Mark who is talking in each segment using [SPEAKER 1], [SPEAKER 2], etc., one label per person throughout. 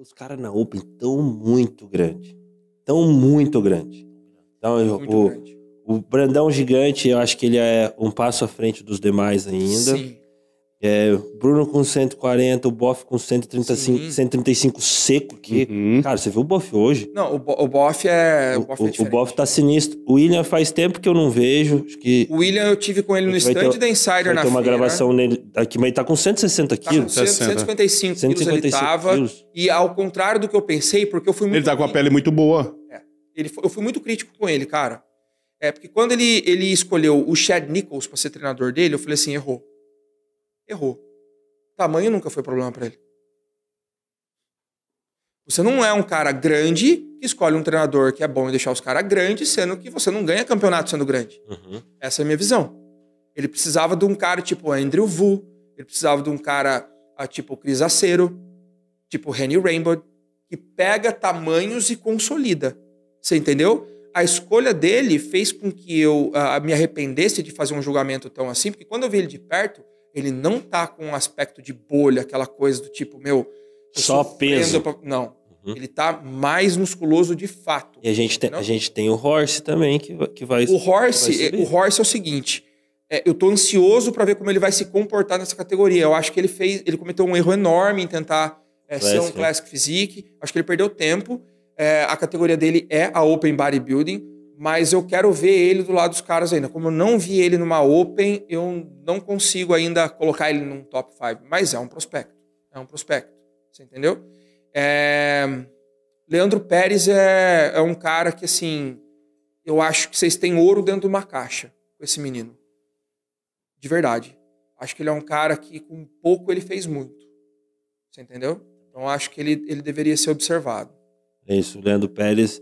[SPEAKER 1] Os caras na Open tão muito grande. Tão muito grande. Então, muito o, grande. o Brandão Gigante, eu acho que ele é um passo à frente dos demais ainda. Sim. É, Bruno com 140, o Boff com 135, 135 seco. Que, uhum. Cara, você viu o Boff hoje? Não, o, Bo o Boff é. O Boff, é tá sinistro. O William faz tempo que eu não vejo. Acho que o William eu tive com ele no stand ter, da Insider na Tem uma gravação nele aqui, mas ele tá com 160 tá quilos. Com 155 155 quilos ele tava. Quilos.
[SPEAKER 2] E ao contrário do que eu pensei, porque eu fui muito. Ele tá com a pele muito boa. É. Ele, eu fui muito crítico com ele, cara. É, porque quando ele, ele escolheu o Chad Nichols para ser treinador dele, eu falei assim: errou errou. Tamanho nunca foi problema para ele. Você não é um cara grande que escolhe um treinador que é bom em deixar os caras grandes, sendo que você não ganha campeonato sendo grande. Uhum. Essa é a minha visão. Ele precisava de um cara tipo Andrew Vu, ele precisava de um cara ah, tipo Cris Acero, tipo Henry Rainbow, que pega tamanhos e consolida. Você entendeu? A escolha dele fez com que eu uh, me arrependesse de fazer um julgamento tão assim, porque quando eu vi ele de perto, ele não tá com um aspecto de bolha, aquela coisa do tipo, meu. Só peso. Pra... Não. Uhum. Ele tá mais
[SPEAKER 1] musculoso de fato. E a gente tem, a gente tem o Horse também, que, que vai. O Horse, vai o
[SPEAKER 2] Horse é o seguinte. É, eu tô ansioso para ver como ele vai se comportar nessa categoria. Eu acho que ele fez, ele cometeu um erro enorme em tentar é, ser um Classic Physique. Acho que ele perdeu tempo. É, a categoria dele é a Open Bodybuilding mas eu quero ver ele do lado dos caras ainda. Como eu não vi ele numa Open, eu não consigo ainda colocar ele num top 5. Mas é um prospecto. É um prospecto. Você entendeu? É... Leandro Pérez é, é um cara que, assim, eu acho que vocês têm ouro dentro de uma caixa com esse menino. De verdade. Acho que ele é um cara que, com pouco, ele fez muito. Você entendeu? Então, acho que ele, ele deveria ser observado.
[SPEAKER 1] É isso. O Leandro Pérez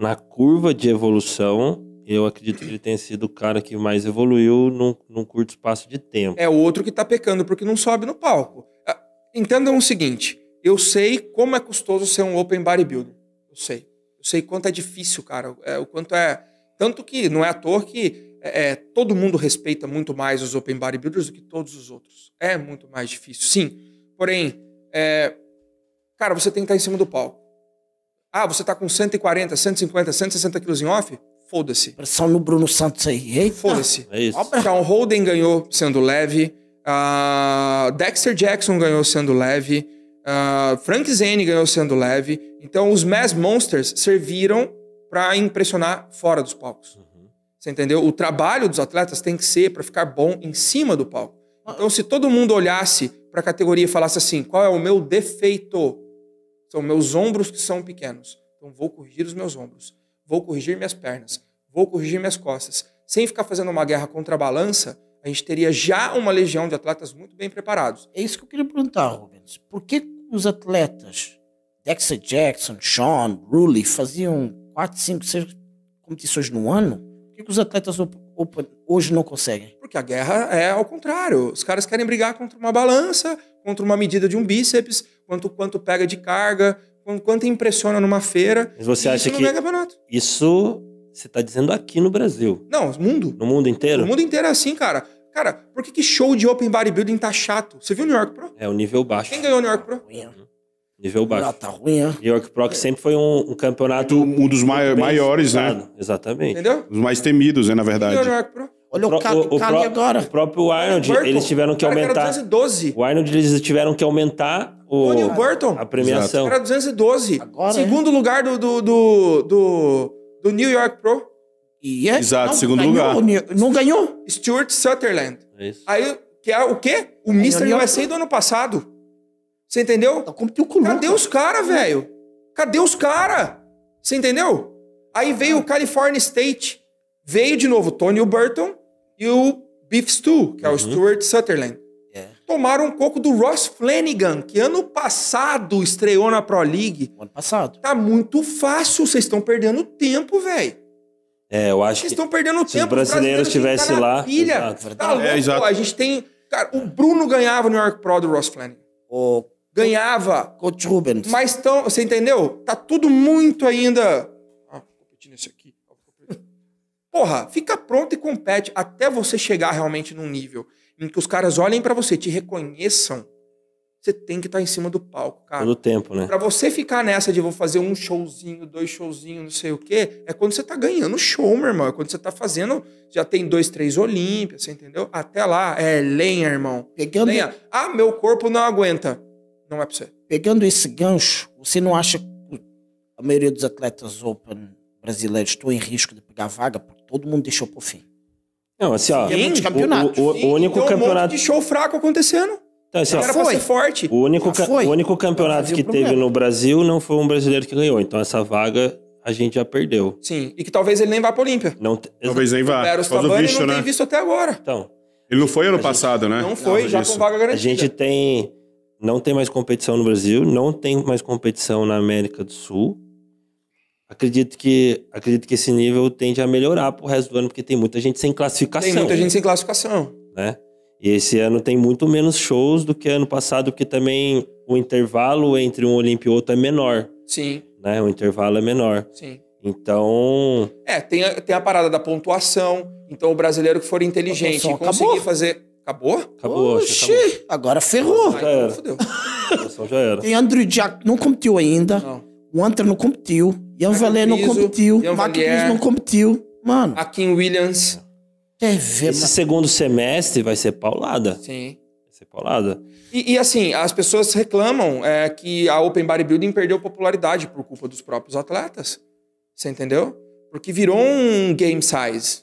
[SPEAKER 1] na curva de evolução, eu acredito que ele tenha sido o cara que mais evoluiu num, num curto espaço de tempo.
[SPEAKER 2] É o outro que tá pecando porque não sobe no palco. Ah, entendam o seguinte: eu sei como é custoso ser um open bodybuilder. Eu sei. Eu sei quanto é difícil, cara. É, o quanto é. Tanto que não é à toa que é, é todo mundo respeita muito mais os open bodybuilders do que todos os outros. É muito mais difícil, sim. Porém, é, cara, você tem que estar em cima do palco. Ah, você tá com 140, 150, 160 quilos em off? Foda-se.
[SPEAKER 1] Pressão no Bruno Santos
[SPEAKER 2] aí. Foda-se. É isso. Então, Holden ganhou sendo leve. Uh, Dexter Jackson ganhou sendo leve. Uh, Frank Zane ganhou sendo leve. Então, os Mass Monsters serviram para impressionar fora dos palcos. Uhum. Você entendeu? O trabalho dos atletas tem que ser para ficar bom em cima do palco. Então, se todo mundo olhasse para a categoria e falasse assim: qual é o meu defeito? São meus ombros que são pequenos. Então vou corrigir os meus ombros. Vou corrigir minhas pernas. Vou corrigir minhas costas. Sem ficar fazendo uma guerra contra a balança, a gente teria já uma legião de atletas muito bem preparados. É isso que eu queria perguntar, Rubens. Por que os atletas Dexter Jackson, Sean, Rulli faziam 4, 5, 6 competições no ano? Por que os atletas hoje não conseguem? Porque a guerra é ao contrário. Os caras querem brigar contra uma balança contra uma medida de um bíceps, quanto quanto pega de carga, quanto impressiona numa feira. Mas você acha isso que
[SPEAKER 1] isso você está dizendo aqui no Brasil?
[SPEAKER 2] Não, mundo. No mundo inteiro? No mundo inteiro é assim, cara. Cara, por que, que show de open bodybuilding tá chato? Você viu o New York
[SPEAKER 1] Pro? É, o nível baixo. Quem ganhou o New York Pro? Nível baixo. Não, tá ruim, New York Pro que é. sempre foi um, um campeonato... É um dos maiores, né? Exatamente. Entendeu? Os mais temidos, é na verdade. Quem ganhou o New York Pro? Olha o, o, Cali, o Cali agora. O próprio Arnold, o eles tiveram que aumentar. Era 212. O Arnold, eles tiveram que aumentar o, Tony Burton. a premiação. Era
[SPEAKER 2] 212. Agora, Segundo é. lugar do, do, do, do, New York Pro. E é, Exato, não, segundo ganhou, lugar. Não ganhou? Stuart Sutherland. É isso. Aí, que é o quê? O ganhou Mr. USA do ano passado. Você entendeu? Tá com Cadê os caras, velho? Cadê os caras? Você entendeu? Aí veio o California State. Veio de novo Tony Burton e o Beef Stew, que é o uhum. Stuart Sutherland. Yeah. É. Tomaram um pouco do Ross Flanagan, que ano passado estreou na Pro League. Ano passado. Tá muito fácil, vocês estão perdendo tempo, velho. É, eu acho vocês que. Vocês estão perdendo tempo. Se os brasileiros estivesse lá. exato, tá louco, é, exato. A gente tem. Cara, o Bruno ganhava o New York Pro do Ross Flanagan. O... Ganhava. Coach Rubens. Mas tão, você entendeu? Tá tudo muito ainda. Ah, repetindo isso aqui porra, fica pronto e compete até você chegar realmente num nível em que os caras olhem para você, te reconheçam. Você tem que estar tá em cima do palco, cara. Todo tempo, né? Pra você ficar nessa de vou fazer um showzinho, dois showzinhos, não sei o quê, é quando você tá ganhando show, meu irmão. É quando você tá fazendo, já tem dois, três Olímpias, você entendeu? Até lá, é lenha, irmão. Pegando... Lenha. Ah, meu corpo não aguenta. Não é pra você. Pegando esse gancho, você não acha que a
[SPEAKER 1] maioria dos atletas open Brasileiro, estou em risco de pegar vaga, porque todo mundo deixou para o fim. Não, assim, ó. Sim, é o, o, o único campeonato. Um de show fraco acontecendo. Então, assim, era foi. forte. O único, o único campeonato que teve no Brasil não foi um brasileiro que ganhou. Então, essa vaga a gente já perdeu. Sim, e que talvez ele nem vá para Olímpia. Não, talvez nem vá. Era O Tabani visto, não né? tem visto até agora. Então. Ele não foi ano passado, né? Não foi, não, já com vaga garantida. A gente tem. Não tem mais competição no Brasil, não tem mais competição na América do Sul acredito que acredito que esse nível tende a melhorar pro resto do ano, porque tem muita gente sem classificação. Tem muita né? gente sem
[SPEAKER 2] classificação.
[SPEAKER 1] Né? E esse ano tem muito menos shows do que ano passado, porque também o intervalo entre um Olimpo e outro é menor. Sim. Né? O intervalo é menor. Sim. Então.
[SPEAKER 2] É, tem a, tem a parada da pontuação. Então o brasileiro que for inteligente e conseguir acabou. fazer. Acabou? Acabou. Oxi, acabou. agora ferrou. Já era. Fudeu. já era. Tem Andrew Jack não competiu ainda. Não. O Hunter não competiu. Ian Velé não competiu. Mark Piso não competiu. Mano. A Kim Williams.
[SPEAKER 1] É ver, Esse mano. segundo semestre vai ser paulada. Sim. Vai ser paulada.
[SPEAKER 2] E, e assim, as pessoas reclamam é, que a Open Bodybuilding perdeu popularidade por culpa dos próprios atletas. Você entendeu? Porque virou um game size.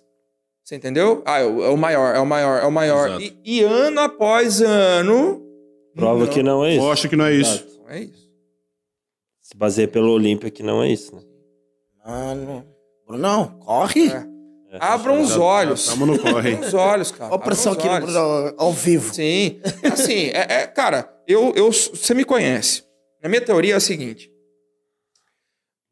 [SPEAKER 2] Você entendeu? Ah, é o é maior, é o maior, é o maior. E, e, ano após ano.
[SPEAKER 1] Prova não. É que não é isso. Acho que não é Exato. isso. Não é isso se baseia pelo Olímpia, que não é isso, né?
[SPEAKER 2] Mano. Brunão, corre! É. É, Abram os olhos. Tamo no corre. Abram os olhos, cara. Olha a pressão aqui né, olhos. no, ao vivo. Sim. Assim, é, é, cara, eu, eu, você me conhece. A minha teoria é a seguinte.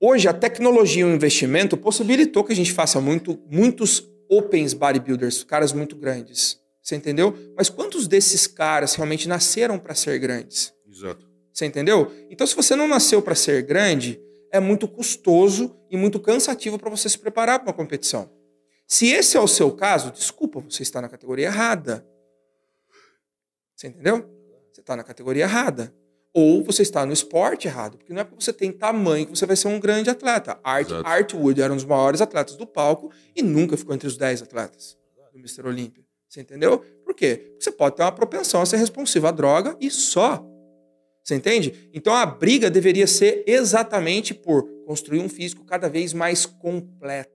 [SPEAKER 2] Hoje, a tecnologia e o investimento possibilitou que a gente faça muito, muitos opens bodybuilders, caras muito grandes. Você entendeu? Mas quantos desses caras realmente nasceram para ser grandes? Exato. Você entendeu? Então, se você não nasceu para ser grande, é muito custoso e muito cansativo para você se preparar para uma competição. Se esse é o seu caso, desculpa, você está na categoria errada. Você entendeu? Você está na categoria errada. Ou você está no esporte errado. Porque não é porque você tem tamanho que você vai ser um grande atleta. Art, Art Wood era um dos maiores atletas do palco e nunca ficou entre os 10 atletas do Mr. Olímpia. Você entendeu? Por quê? Porque você pode ter uma propensão a ser responsivo à droga e só. Você entende? Então a briga deveria ser exatamente por construir um físico cada vez mais completo